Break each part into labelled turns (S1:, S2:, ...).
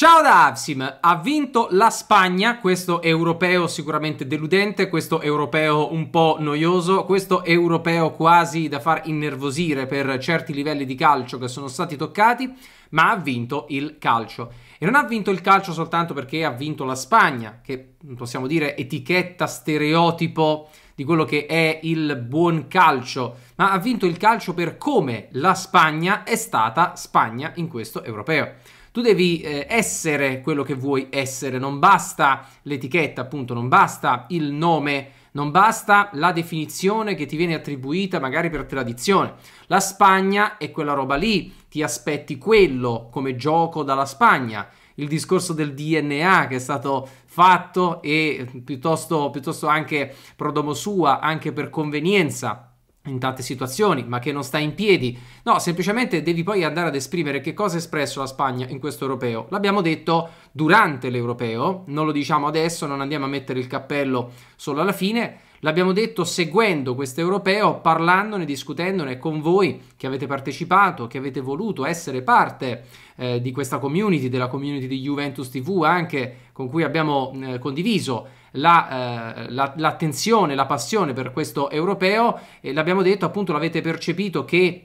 S1: Ciao da Avsim, ha vinto la Spagna, questo europeo sicuramente deludente, questo europeo un po' noioso, questo europeo quasi da far innervosire per certi livelli di calcio che sono stati toccati, ma ha vinto il calcio. E non ha vinto il calcio soltanto perché ha vinto la Spagna, che possiamo dire etichetta, stereotipo di quello che è il buon calcio, ma ha vinto il calcio per come la Spagna è stata Spagna in questo europeo. Tu devi eh, essere quello che vuoi essere, non basta l'etichetta, appunto, non basta il nome, non basta la definizione che ti viene attribuita magari per tradizione. La Spagna è quella roba lì, ti aspetti quello come gioco dalla Spagna. Il discorso del DNA che è stato fatto e eh, piuttosto, piuttosto anche prodomosua, anche per convenienza in tante situazioni, ma che non sta in piedi. No, semplicemente devi poi andare ad esprimere che cosa ha espresso la Spagna in questo europeo. L'abbiamo detto durante l'europeo, non lo diciamo adesso, non andiamo a mettere il cappello solo alla fine. L'abbiamo detto seguendo questo europeo, parlandone, discutendone con voi che avete partecipato, che avete voluto essere parte eh, di questa community, della community di Juventus TV anche, con cui abbiamo eh, condiviso la, eh, la, l'attenzione, la passione per questo europeo, E l'abbiamo detto appunto, l'avete percepito che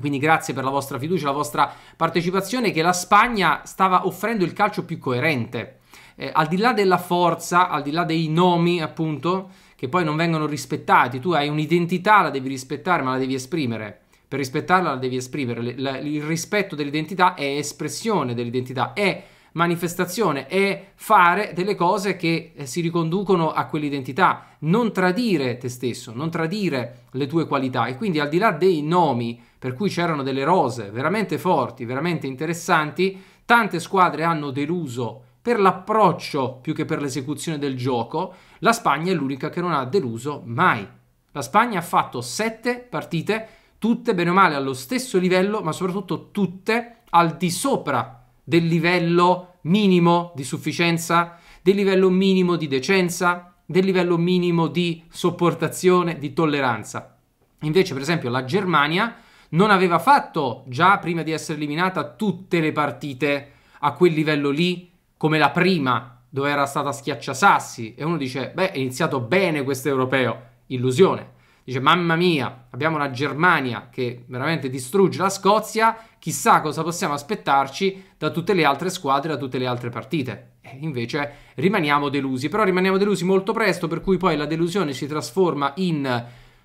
S1: quindi grazie per la vostra fiducia, la vostra partecipazione, che la Spagna stava offrendo il calcio più coerente. Eh, al di là della forza, al di là dei nomi, appunto, che poi non vengono rispettati, tu hai un'identità, la devi rispettare, ma la devi esprimere. Per rispettarla la devi esprimere. il rispetto dell'identità è espressione dell'identità, è manifestazione e fare delle cose che eh, si riconducono a quell'identità, non tradire te stesso, non tradire le tue qualità e quindi al di là dei nomi per cui c'erano delle rose veramente forti, veramente interessanti, tante squadre hanno deluso per l'approccio più che per l'esecuzione del gioco, la Spagna è l'unica che non ha deluso mai. La Spagna ha fatto sette partite, tutte bene o male allo stesso livello, ma soprattutto tutte al di sopra del livello minimo di sufficienza, del livello minimo di decenza, del livello minimo di sopportazione, di tolleranza. Invece, per esempio, la Germania non aveva fatto già prima di essere eliminata tutte le partite a quel livello lì, come la prima, dove era stata schiacciasassi. E uno dice, beh, è iniziato bene questo europeo. Illusione dice mamma mia, abbiamo una Germania che veramente distrugge la Scozia, chissà cosa possiamo aspettarci da tutte le altre squadre, da tutte le altre partite. E invece rimaniamo delusi, però rimaniamo delusi molto presto, per cui poi la delusione si trasforma in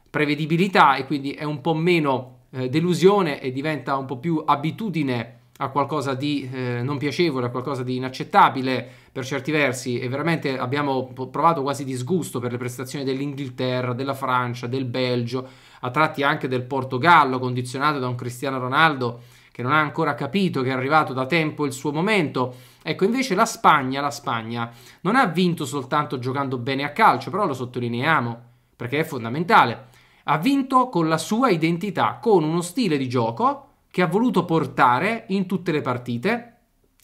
S1: prevedibilità e quindi è un po' meno eh, delusione e diventa un po' più abitudine a qualcosa di eh, non piacevole, a qualcosa di inaccettabile per certi versi e veramente abbiamo provato quasi disgusto per le prestazioni dell'Inghilterra, della Francia, del Belgio, a tratti anche del Portogallo, condizionato da un Cristiano Ronaldo che non ha ancora capito che è arrivato da tempo il suo momento. Ecco, invece la Spagna, la Spagna non ha vinto soltanto giocando bene a calcio, però lo sottolineiamo perché è fondamentale. Ha vinto con la sua identità, con uno stile di gioco che ha voluto portare in tutte le partite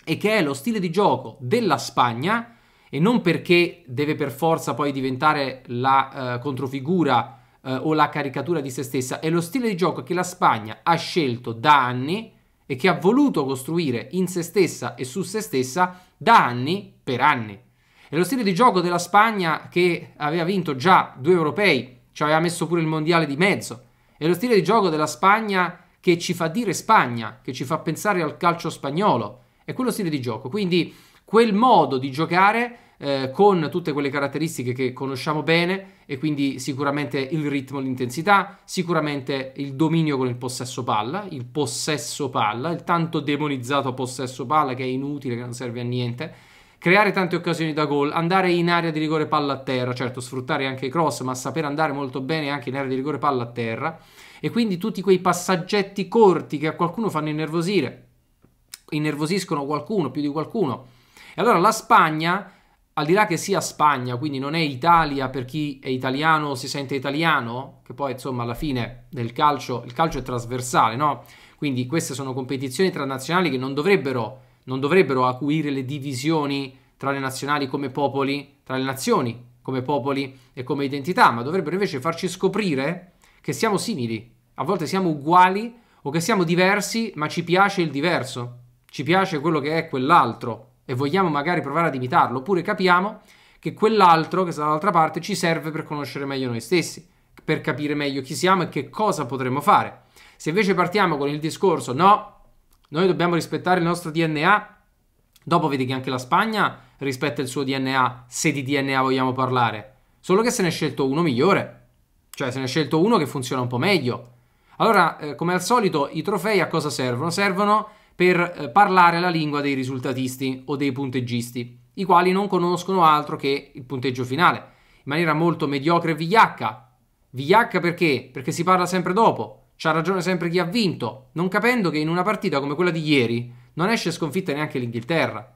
S1: e che è lo stile di gioco della Spagna e non perché deve per forza poi diventare la eh, controfigura eh, o la caricatura di se stessa, è lo stile di gioco che la Spagna ha scelto da anni e che ha voluto costruire in se stessa e su se stessa da anni per anni. È lo stile di gioco della Spagna che aveva vinto già due europei, ci aveva messo pure il mondiale di mezzo. È lo stile di gioco della Spagna che ci fa dire Spagna, che ci fa pensare al calcio spagnolo. È quello stile di gioco. Quindi quel modo di giocare eh, con tutte quelle caratteristiche che conosciamo bene e quindi sicuramente il ritmo, l'intensità, sicuramente il dominio con il possesso palla, il possesso palla, il tanto demonizzato possesso palla che è inutile, che non serve a niente, creare tante occasioni da gol, andare in area di rigore palla a terra, certo sfruttare anche i cross, ma saper andare molto bene anche in area di rigore palla a terra. E quindi tutti quei passaggetti corti che a qualcuno fanno innervosire, innervosiscono qualcuno, più di qualcuno. E allora la Spagna, al di là che sia Spagna, quindi non è Italia per chi è italiano o si sente italiano, che poi insomma alla fine del calcio, il calcio è trasversale, no? Quindi queste sono competizioni transnazionali che non dovrebbero, non dovrebbero acuire le divisioni tra le nazionali come popoli, tra le nazioni come popoli e come identità, ma dovrebbero invece farci scoprire che siamo simili, a volte siamo uguali o che siamo diversi, ma ci piace il diverso, ci piace quello che è quell'altro e vogliamo magari provare ad imitarlo, oppure capiamo che quell'altro che sta dall'altra parte ci serve per conoscere meglio noi stessi, per capire meglio chi siamo e che cosa potremmo fare. Se invece partiamo con il discorso no, noi dobbiamo rispettare il nostro DNA, dopo vedi che anche la Spagna rispetta il suo DNA, se di DNA vogliamo parlare, solo che se ne è scelto uno migliore, cioè se ne è scelto uno che funziona un po' meglio, allora, eh, come al solito, i trofei a cosa servono? Servono per eh, parlare la lingua dei risultatisti o dei punteggisti, i quali non conoscono altro che il punteggio finale, in maniera molto mediocre e vigliacca. Vigliacca perché? Perché si parla sempre dopo, c'ha ragione sempre chi ha vinto, non capendo che in una partita come quella di ieri non esce sconfitta neanche l'Inghilterra.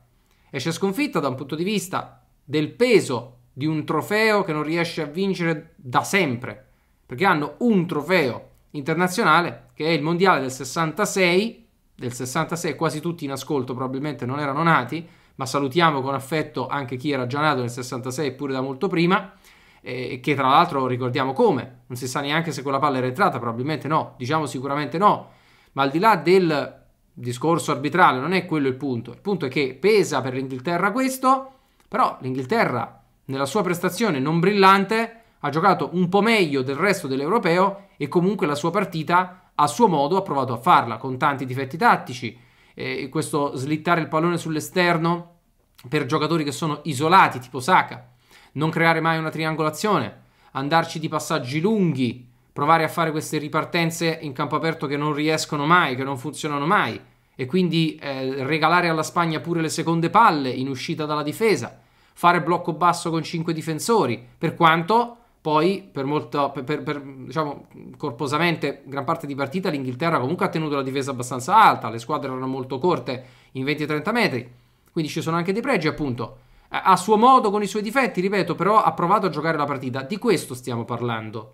S1: Esce sconfitta da un punto di vista del peso di un trofeo che non riesce a vincere da sempre, perché hanno un trofeo internazionale, che è il mondiale del 66, del 66 quasi tutti in ascolto probabilmente non erano nati, ma salutiamo con affetto anche chi era già nato nel 66 pure da molto prima, e che tra l'altro ricordiamo come, non si sa neanche se quella palla era entrata, probabilmente no, diciamo sicuramente no, ma al di là del discorso arbitrale non è quello il punto, il punto è che pesa per l'Inghilterra questo, però l'Inghilterra nella sua prestazione non brillante ha giocato un po' meglio del resto dell'europeo e comunque la sua partita a suo modo ha provato a farla con tanti difetti tattici, eh, questo slittare il pallone sull'esterno per giocatori che sono isolati tipo Saka, non creare mai una triangolazione, andarci di passaggi lunghi, provare a fare queste ripartenze in campo aperto che non riescono mai, che non funzionano mai e quindi eh, regalare alla Spagna pure le seconde palle in uscita dalla difesa, fare blocco basso con 5 difensori, per quanto poi, per molto, per, per, per, diciamo, corposamente, gran parte di partita l'Inghilterra comunque ha tenuto la difesa abbastanza alta, le squadre erano molto corte in 20-30 metri, quindi ci sono anche dei pregi, appunto. A suo modo, con i suoi difetti, ripeto, però ha provato a giocare la partita. Di questo stiamo parlando.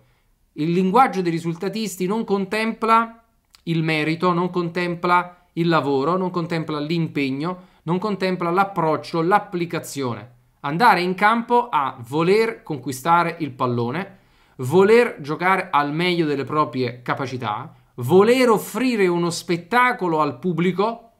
S1: Il linguaggio dei risultatisti non contempla il merito, non contempla il lavoro, non contempla l'impegno, non contempla l'approccio, l'applicazione andare in campo a voler conquistare il pallone, voler giocare al meglio delle proprie capacità, voler offrire uno spettacolo al pubblico,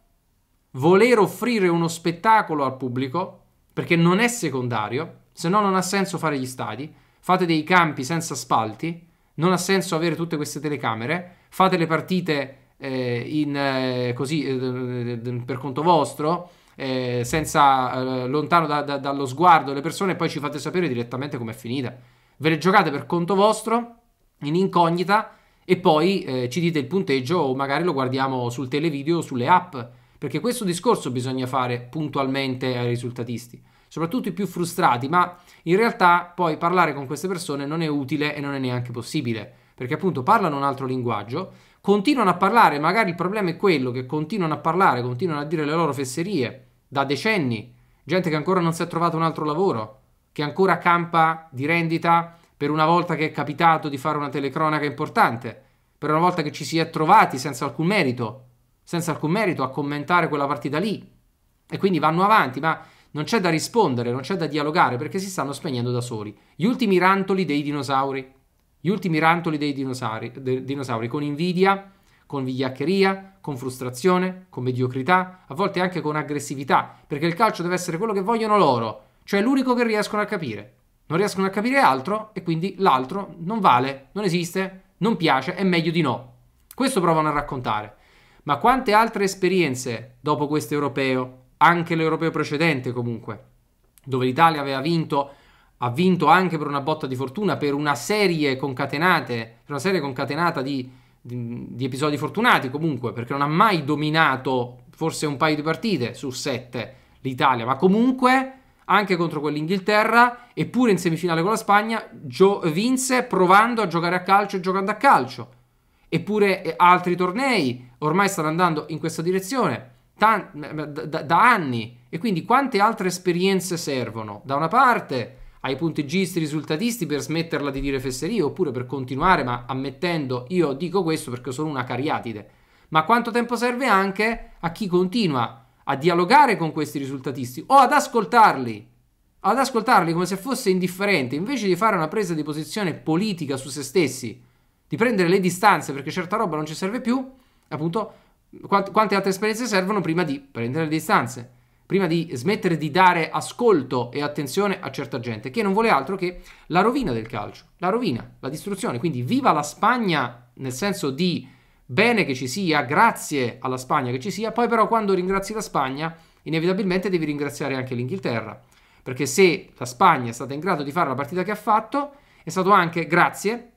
S1: voler offrire uno spettacolo al pubblico, perché non è secondario, se no non ha senso fare gli stadi, fate dei campi senza spalti, non ha senso avere tutte queste telecamere, fate le partite eh, in, eh, così eh, per conto vostro, eh, senza eh, lontano da, da, dallo sguardo le persone e poi ci fate sapere direttamente com'è finita. Ve le giocate per conto vostro, in incognita, e poi eh, ci dite il punteggio o magari lo guardiamo sul televideo o sulle app, perché questo discorso bisogna fare puntualmente ai risultatisti, soprattutto i più frustrati, ma in realtà poi parlare con queste persone non è utile e non è neanche possibile, perché appunto parlano un altro linguaggio, continuano a parlare, magari il problema è quello che continuano a parlare, continuano a dire le loro fesserie da decenni, gente che ancora non si è trovato un altro lavoro, che ancora campa di rendita per una volta che è capitato di fare una telecronaca importante, per una volta che ci si è trovati senza alcun merito, senza alcun merito a commentare quella partita lì. E quindi vanno avanti, ma non c'è da rispondere, non c'è da dialogare perché si stanno spegnendo da soli. Gli ultimi rantoli dei dinosauri. Gli ultimi rantoli dei dinosauri, dei dinosauri con invidia, con vigliaccheria, con frustrazione, con mediocrità, a volte anche con aggressività, perché il calcio deve essere quello che vogliono loro, cioè l'unico che riescono a capire. Non riescono a capire altro e quindi l'altro non vale, non esiste, non piace, è meglio di no. Questo provano a raccontare. Ma quante altre esperienze dopo questo europeo, anche l'europeo precedente comunque, dove l'Italia aveva vinto ha vinto anche per una botta di fortuna, per una serie concatenate, per una serie concatenata di, di, di episodi fortunati comunque, perché non ha mai dominato forse un paio di partite su sette l'Italia, ma comunque anche contro quell'Inghilterra, eppure in semifinale con la Spagna, gio- vinse provando a giocare a calcio e giocando a calcio. Eppure eh, altri tornei ormai stanno andando in questa direzione da, da, da anni. E quindi quante altre esperienze servono? Da una parte ai punteggisti risultatisti per smetterla di dire fesserie oppure per continuare, ma ammettendo io dico questo perché sono una cariatide. Ma quanto tempo serve anche a chi continua a dialogare con questi risultatisti o ad ascoltarli, ad ascoltarli come se fosse indifferente, invece di fare una presa di posizione politica su se stessi, di prendere le distanze perché certa roba non ci serve più, appunto, quante altre esperienze servono prima di prendere le distanze prima di smettere di dare ascolto e attenzione a certa gente che non vuole altro che la rovina del calcio, la rovina, la distruzione. Quindi viva la Spagna nel senso di bene che ci sia, grazie alla Spagna che ci sia, poi però quando ringrazi la Spagna inevitabilmente devi ringraziare anche l'Inghilterra, perché se la Spagna è stata in grado di fare la partita che ha fatto, è stato anche grazie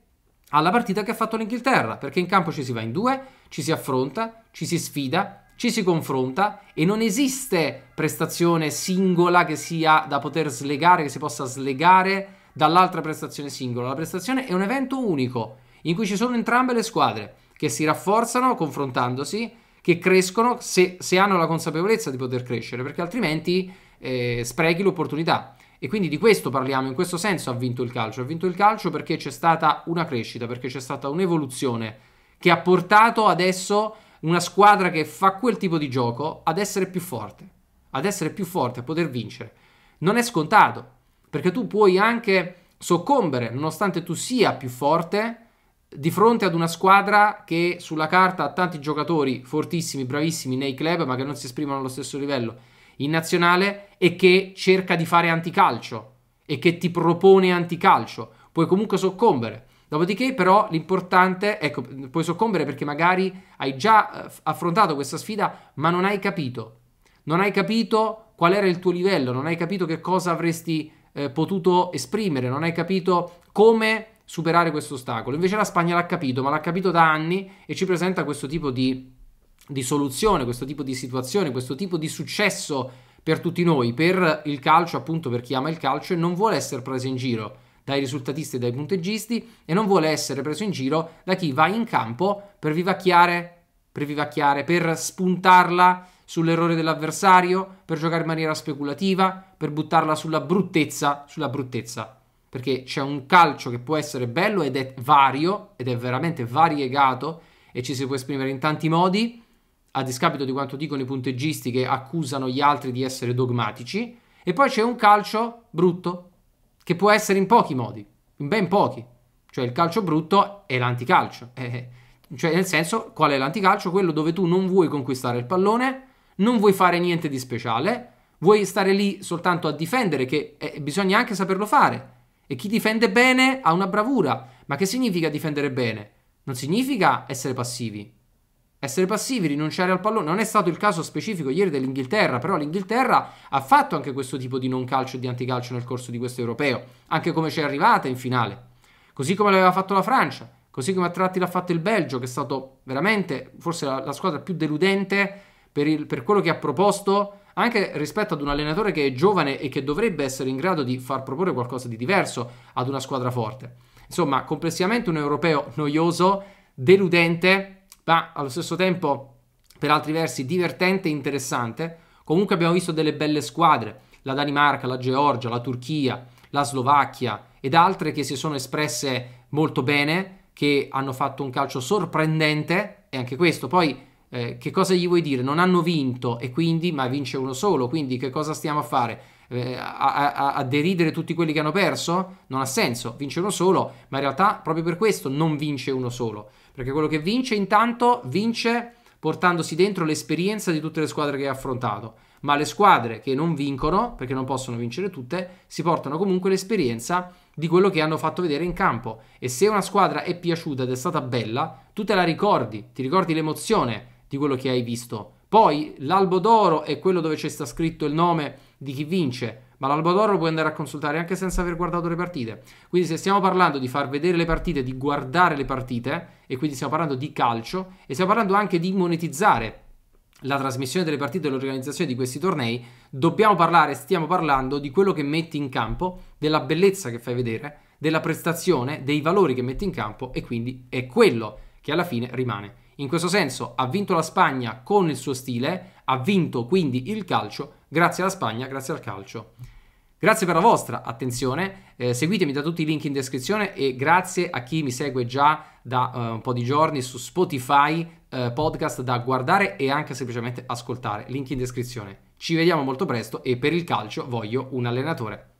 S1: alla partita che ha fatto l'Inghilterra, perché in campo ci si va in due, ci si affronta, ci si sfida, ci si confronta e non esiste prestazione singola che sia da poter slegare, che si possa slegare dall'altra prestazione singola. La prestazione è un evento unico in cui ci sono entrambe le squadre che si rafforzano confrontandosi, che crescono se, se hanno la consapevolezza di poter crescere, perché altrimenti eh, sprechi l'opportunità. E quindi di questo parliamo, in questo senso ha vinto il calcio. Ha vinto il calcio perché c'è stata una crescita, perché c'è stata un'evoluzione che ha portato adesso una squadra che fa quel tipo di gioco ad essere più forte, ad essere più forte, a poter vincere. Non è scontato, perché tu puoi anche soccombere, nonostante tu sia più forte, di fronte ad una squadra che sulla carta ha tanti giocatori fortissimi, bravissimi nei club, ma che non si esprimono allo stesso livello in nazionale e che cerca di fare anticalcio e che ti propone anticalcio. Puoi comunque soccombere. Dopodiché, però, l'importante, è ecco, puoi soccombere perché magari hai già eh, affrontato questa sfida, ma non hai capito. Non hai capito qual era il tuo livello, non hai capito che cosa avresti eh, potuto esprimere, non hai capito come superare questo ostacolo. Invece la Spagna l'ha capito, ma l'ha capito da anni e ci presenta questo tipo di, di soluzione, questo tipo di situazione, questo tipo di successo per tutti noi, per il calcio, appunto per chi ama il calcio e non vuole essere preso in giro dai risultatisti e dai punteggisti e non vuole essere preso in giro da chi va in campo per vivacchiare, per, vivacchiare, per spuntarla sull'errore dell'avversario, per giocare in maniera speculativa, per buttarla sulla bruttezza, sulla bruttezza. Perché c'è un calcio che può essere bello ed è vario, ed è veramente variegato, e ci si può esprimere in tanti modi, a discapito di quanto dicono i punteggisti che accusano gli altri di essere dogmatici. E poi c'è un calcio brutto, che può essere in pochi modi, in ben pochi. Cioè il calcio brutto è l'anticalcio. Eh, cioè nel senso, qual è l'anticalcio? Quello dove tu non vuoi conquistare il pallone, non vuoi fare niente di speciale, vuoi stare lì soltanto a difendere, che eh, bisogna anche saperlo fare. E chi difende bene ha una bravura. Ma che significa difendere bene? Non significa essere passivi, essere passivi, rinunciare al pallone. Non è stato il caso specifico ieri dell'Inghilterra, però l'Inghilterra ha fatto anche questo tipo di non calcio e di anticalcio nel corso di questo europeo, anche come ci è arrivata in finale. Così come l'aveva fatto la Francia, così come a tratti l'ha fatto il Belgio, che è stato veramente forse la, la squadra più deludente per, il, per quello che ha proposto, anche rispetto ad un allenatore che è giovane e che dovrebbe essere in grado di far proporre qualcosa di diverso ad una squadra forte. Insomma, complessivamente un europeo noioso, deludente ma allo stesso tempo per altri versi divertente e interessante. Comunque abbiamo visto delle belle squadre, la Danimarca, la Georgia, la Turchia, la Slovacchia ed altre che si sono espresse molto bene, che hanno fatto un calcio sorprendente e anche questo poi eh, che cosa gli vuoi dire? Non hanno vinto e quindi, ma vince uno solo, quindi che cosa stiamo a fare? Eh, a, a, a, deridere tutti quelli che hanno perso? Non ha senso, vince uno solo, ma in realtà proprio per questo non vince uno solo perché quello che vince intanto vince portandosi dentro l'esperienza di tutte le squadre che ha affrontato, ma le squadre che non vincono, perché non possono vincere tutte, si portano comunque l'esperienza di quello che hanno fatto vedere in campo e se una squadra è piaciuta ed è stata bella, tu te la ricordi, ti ricordi l'emozione di quello che hai visto. Poi l'albo d'oro è quello dove c'è sta scritto il nome di chi vince, ma l'Albador lo puoi andare a consultare anche senza aver guardato le partite. Quindi se stiamo parlando di far vedere le partite, di guardare le partite, e quindi stiamo parlando di calcio, e stiamo parlando anche di monetizzare la trasmissione delle partite e l'organizzazione di questi tornei, dobbiamo parlare, stiamo parlando di quello che metti in campo, della bellezza che fai vedere, della prestazione, dei valori che metti in campo e quindi è quello che alla fine rimane. In questo senso ha vinto la Spagna con il suo stile, ha vinto quindi il calcio grazie alla Spagna, grazie al calcio. Grazie per la vostra attenzione, eh, seguitemi da tutti i link in descrizione e grazie a chi mi segue già da eh, un po' di giorni su Spotify, eh, podcast da guardare e anche semplicemente ascoltare, link in descrizione. Ci vediamo molto presto e per il calcio voglio un allenatore.